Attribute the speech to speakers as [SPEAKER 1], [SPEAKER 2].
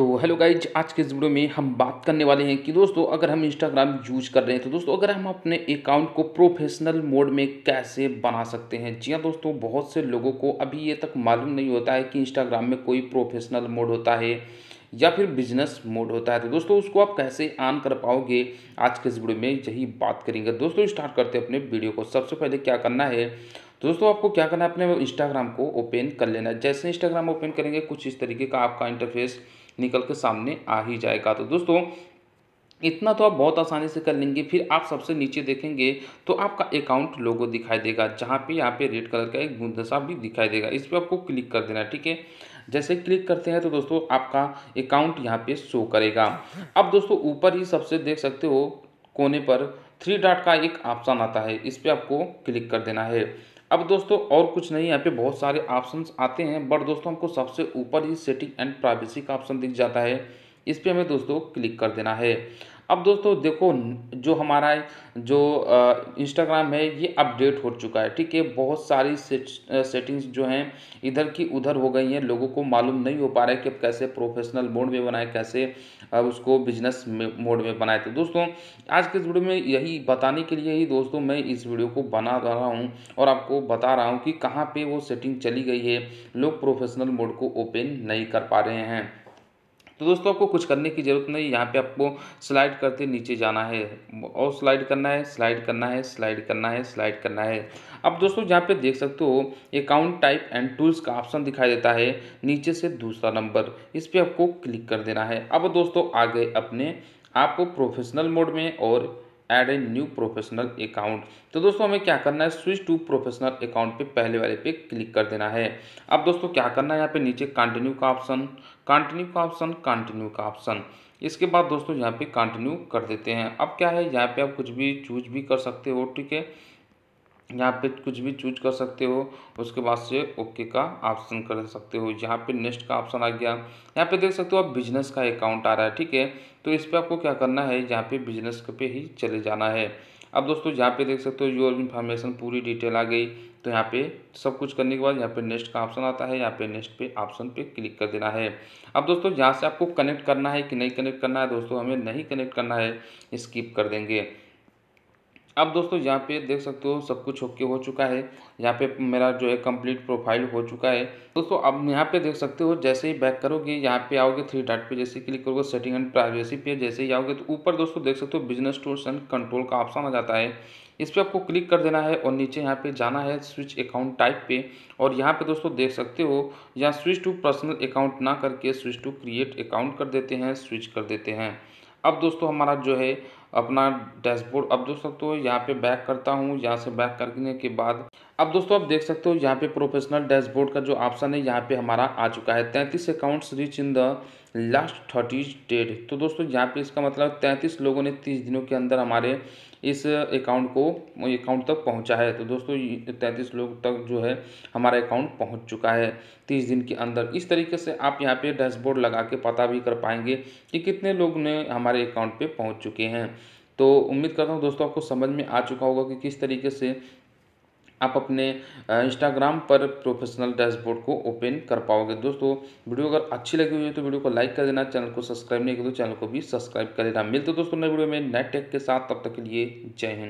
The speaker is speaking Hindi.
[SPEAKER 1] तो हेलो गाइज आज के इस वीडियो में हम बात करने वाले हैं कि दोस्तों अगर हम इंस्टाग्राम यूज कर रहे हैं तो दोस्तों अगर हम अपने अकाउंट को प्रोफेशनल मोड में कैसे बना सकते हैं जी हाँ दोस्तों बहुत से लोगों को अभी ये तक मालूम नहीं होता है कि इंस्टाग्राम में कोई प्रोफेशनल मोड होता है या फिर बिजनेस मोड होता है तो दोस्तों उसको आप कैसे ऑन कर पाओगे आज के इस वीडियो में यही बात करेंगे दोस्तों स्टार्ट करते हैं अपने वीडियो को सबसे पहले क्या करना है तो दोस्तों आपको क्या करना है अपने इंस्टाग्राम को ओपन कर लेना है जैसे इंस्टाग्राम ओपन करेंगे कुछ इस तरीके का आपका इंटरफेस निकल के सामने आ ही जाएगा तो दोस्तों इतना तो आप बहुत आसानी से कर लेंगे फिर आप सबसे नीचे देखेंगे तो आपका अकाउंट लोगो दिखाई देगा जहाँ पे यहाँ पे रेड कलर का एक गुंदसा भी दिखाई देगा इस पर आपको क्लिक कर देना ठीक है जैसे क्लिक करते हैं तो दोस्तों आपका अकाउंट यहाँ पे शो करेगा अब दोस्तों ऊपर ही सबसे देख सकते हो कोने पर थ्री डॉट का एक ऑप्शन आता है इस पर आपको क्लिक कर देना है अब दोस्तों और कुछ नहीं यहाँ पे बहुत सारे ऑप्शंस आते हैं बट दोस्तों हमको सबसे ऊपर ही सेटिंग एंड प्राइवेसी का ऑप्शन दिख जाता है इस पर हमें दोस्तों क्लिक कर देना है अब दोस्तों देखो जो हमारा जो इंस्टाग्राम है ये अपडेट हो चुका है ठीक है बहुत सारी सेटिंग्स जो हैं इधर की उधर हो गई हैं लोगों को मालूम नहीं हो पा रहा है कि अब कैसे प्रोफेशनल मोड में बनाए कैसे उसको बिजनेस मोड में बनाए तो दोस्तों आज के इस वीडियो में यही बताने के लिए ही दोस्तों मैं इस वीडियो को बना रहा हूँ और आपको बता रहा हूँ कि कहाँ पर वो सेटिंग चली गई है लोग प्रोफेशनल मोड को ओपन नहीं कर पा रहे हैं तो दोस्तों आपको कुछ करने की ज़रूरत नहीं यहाँ पे आपको स्लाइड करते नीचे जाना है और स्लाइड करना है स्लाइड करना है स्लाइड करना है स्लाइड करना है अब दोस्तों यहाँ पे देख सकते हो अकाउंट टाइप एंड टूल्स का ऑप्शन दिखाई देता है नीचे से दूसरा नंबर इस पर आपको क्लिक कर देना है अब दोस्तों आ गए अपने आपको प्रोफेशनल मोड में और add a new professional account तो दोस्तों हमें क्या करना है स्विच टू प्रोफेशनल अकाउंट पे पहले वाले पे क्लिक कर देना है अब दोस्तों क्या करना है यहाँ पे नीचे कंटिन्यू का ऑप्शन कंटिन्यू का ऑप्शन कंटिन्यू का ऑप्शन इसके बाद दोस्तों यहाँ पे कंटिन्यू कर देते हैं अब क्या है यहाँ पे आप कुछ भी चूज भी कर सकते हो ठीक है यहाँ पे कुछ भी चूज कर सकते हो उसके बाद से ओके का ऑप्शन कर सकते हो यहाँ पे नेक्स्ट का ऑप्शन आ गया यहाँ पे देख सकते हो आप बिजनेस का अकाउंट आ रहा है ठीक है तो इस पर आपको क्या करना है यहाँ पे बिजनेस पे ही चले जाना है अब दोस्तों यहाँ पे देख सकते हो योर इन्फॉर्मेशन पूरी डिटेल आ गई तो यहाँ पे सब कुछ करने के बाद यहाँ पे नेक्स्ट का ऑप्शन आता है यहाँ पे नेक्स्ट पे ऑप्शन पे क्लिक कर देना है अब दोस्तों यहाँ से आपको कनेक्ट करना है कि नहीं कनेक्ट करना है दोस्तों हमें नहीं कनेक्ट करना है स्किप कर देंगे अब दोस्तों यहाँ पे देख सकते हो सब कुछ ओके हो चुका है यहाँ पे मेरा जो है कंप्लीट प्रोफाइल हो चुका है दोस्तों अब यहाँ पे देख सकते हो जैसे ही बैक करोगे यहाँ पे आओगे थ्री डॉट पे जैसे क्लिक करोगे सेटिंग एंड प्राइवेसी पे जैसे ही आओगे तो ऊपर दोस्तों देख सकते हो बिजनेस टूर्स एंड कंट्रोल का ऑप्शन आ जाता है इस पर आपको क्लिक कर देना है और नीचे यहाँ पे जाना है स्विच अकाउंट टाइप पे और यहाँ पे दोस्तों देख सकते हो यहाँ स्विच टू पर्सनल अकाउंट ना करके स्विच टू क्रिएट अकाउंट कर देते हैं स्विच कर देते हैं अब दोस्तों हमारा जो है अपना डैशबोर्ड अब दोस्तों तो यहाँ पे बैक करता हूँ यहाँ से बैक करने के बाद अब दोस्तों आप देख सकते हो यहाँ पे प्रोफेशनल डैशबोर्ड का जो ऑप्शन है यहाँ पे हमारा आ चुका है तैंतीस accounts reach in the last thirty days तो दोस्तों यहाँ पे इसका मतलब तैंतीस लोगों ने तीस दिनों के अंदर हमारे इस अकाउंट को अकाउंट तक पहुँचा है तो दोस्तों तैंतीस लोग तक जो है हमारा अकाउंट पहुँच चुका है तीस दिन के अंदर इस तरीके से आप यहाँ पे डैशबोर्ड लगा के पता भी कर पाएंगे कि कितने लोग ने हमारे अकाउंट पर पहुँच चुके हैं तो उम्मीद करता हूँ दोस्तों आपको समझ में आ चुका होगा कि किस तरीके से आप अपने इंस्टाग्राम पर प्रोफेशनल डैशबोर्ड को ओपन कर पाओगे दोस्तों वीडियो अगर अच्छी लगी हुई है तो वीडियो को लाइक कर देना चैनल को सब्सक्राइब नहीं कर दो तो चैनल को भी सब्सक्राइब कर देना मिलते दोस्तों नए वीडियो में नेट टेक के साथ तब तक के लिए जय हिंद